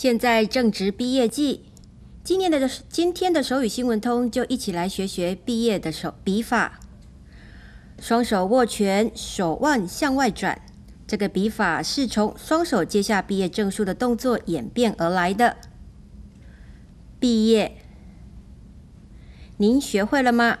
现在正值毕业季，今年的今天的手语新闻通就一起来学学毕业的手笔法。双手握拳，手腕向外转，这个笔法是从双手接下毕业证书的动作演变而来的。毕业，您学会了吗？